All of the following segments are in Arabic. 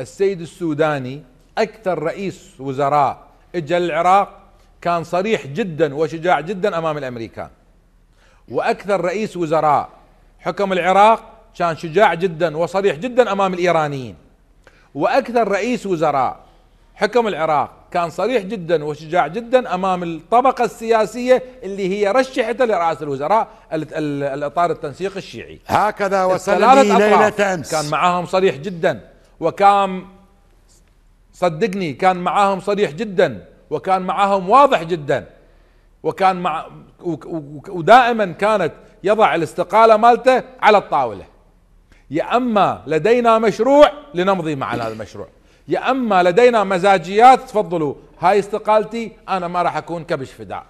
السيد السوداني اكثر رئيس وزراء اجى للعراق كان صريح جدا وشجاع جدا امام الامريكان واكثر رئيس وزراء حكم العراق كان شجاع جدا وصريح جدا امام الايرانيين واكثر رئيس وزراء حكم العراق كان صريح جدا وشجاع جدا امام الطبقه السياسيه اللي هي رشحته لرئاسه الوزراء الاطار التنسيق الشيعي هكذا وصلني ليله امس كان معاهم صريح جدا وكان صدقني كان معاهم صريح جدا وكان معاهم واضح جدا وكان مع ودائما كانت يضع الاستقاله مالته على الطاوله يا اما لدينا مشروع لنمضي مع هذا المشروع يا اما لدينا مزاجيات تفضلوا هاي استقالتي انا ما راح اكون كبش فداء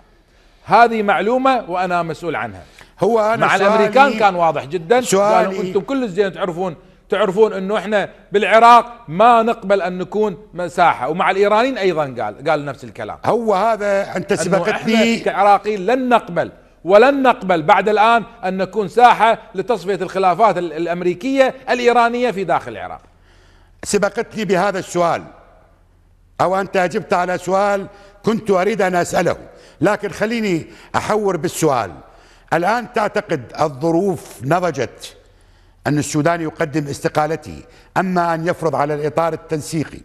هذه معلومه وانا مسؤول عنها هو أنا مع الامريكان كان واضح جدا قالوا انتم كل زين تعرفون تعرفون انه احنا بالعراق ما نقبل ان نكون مساحه ومع الايرانيين ايضا قال قال نفس الكلام هو هذا انت سبقتني احنا كعراقيين لن نقبل ولن نقبل بعد الان ان نكون ساحه لتصفيه الخلافات الامريكيه الايرانيه في داخل العراق سبقتني بهذا السؤال او انت اجبت على سؤال كنت اريد ان اساله لكن خليني احور بالسؤال الان تعتقد الظروف نضجت أن السودان يقدم استقالته أما أن يفرض على الإطار التنسيقي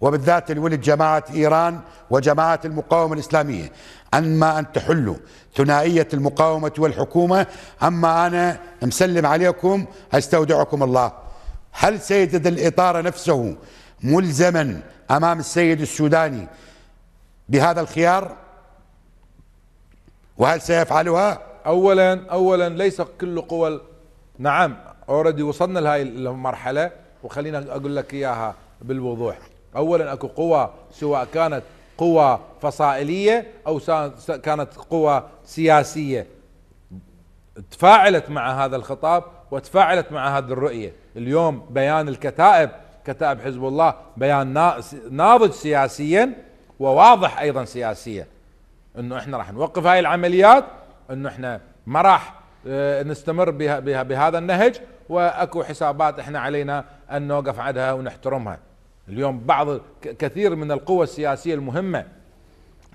وبالذات الولد جماعة إيران وجماعة المقاومة الإسلامية أما أن تحلوا ثنائية المقاومة والحكومة أما أنا مسلم عليكم أستودعكم الله هل سيجد الإطار نفسه ملزما أمام السيد السوداني بهذا الخيار وهل سيفعلها أولا أولا ليس كل قوى نعم اوريدي وصلنا لهي المرحله وخلينا اقول لك اياها بالوضوح اولا اكو قوى سواء كانت قوى فصائليه او كانت قوى سياسيه تفاعلت مع هذا الخطاب وتفاعلت مع هذه الرؤيه اليوم بيان الكتائب كتائب حزب الله بيان ناضج سياسيا وواضح ايضا سياسيا انه احنا راح نوقف هاي العمليات انه احنا ما راح آه، نستمر بها بها بهذا النهج واكو حسابات احنا علينا ان نوقف عندها ونحترمها. اليوم بعض كثير من القوى السياسيه المهمه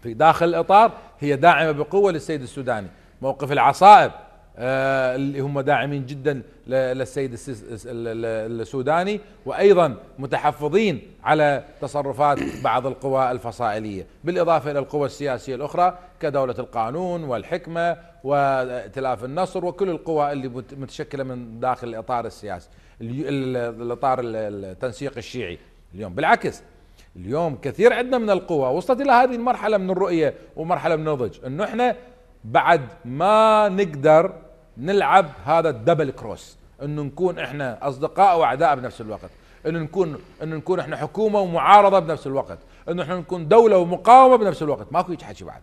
في داخل الاطار هي داعمه بقوه للسيد السوداني، موقف العصائب آه، اللي هم داعمين جدا للسيد السوداني وايضا متحفظين على تصرفات بعض القوى الفصائليه، بالاضافه الى القوى السياسيه الاخرى كدوله القانون والحكمه وائتلاف النصر وكل القوى اللي متشكله من داخل الاطار السياسي، الاطار التنسيق الشيعي اليوم، بالعكس اليوم كثير عندنا من القوى وصلت الى هذه المرحله من الرؤيه ومرحله من النضج انه احنا بعد ما نقدر نلعب هذا الدبل كروس انه نكون احنا اصدقاء واعداء بنفس الوقت انه نكون انه نكون احنا حكومه ومعارضه بنفس الوقت انه احنا نكون دوله ومقاومه بنفس الوقت ماكو هيك حكي بعد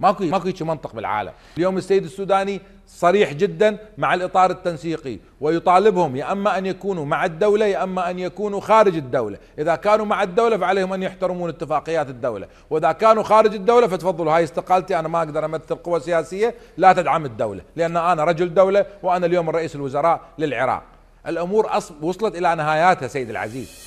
ماكو ماكو هيك منطق بالعالم، اليوم السيد السوداني صريح جدا مع الاطار التنسيقي ويطالبهم يا اما ان يكونوا مع الدوله يا اما ان يكونوا خارج الدوله، اذا كانوا مع الدوله فعليهم ان يحترمون اتفاقيات الدوله، واذا كانوا خارج الدوله فتفضلوا هاي استقالتي انا ما اقدر امثل قوى سياسيه لا تدعم الدوله، لان انا رجل دوله وانا اليوم رئيس الوزراء للعراق. الامور وصلت الى نهاياتها سيد العزيز.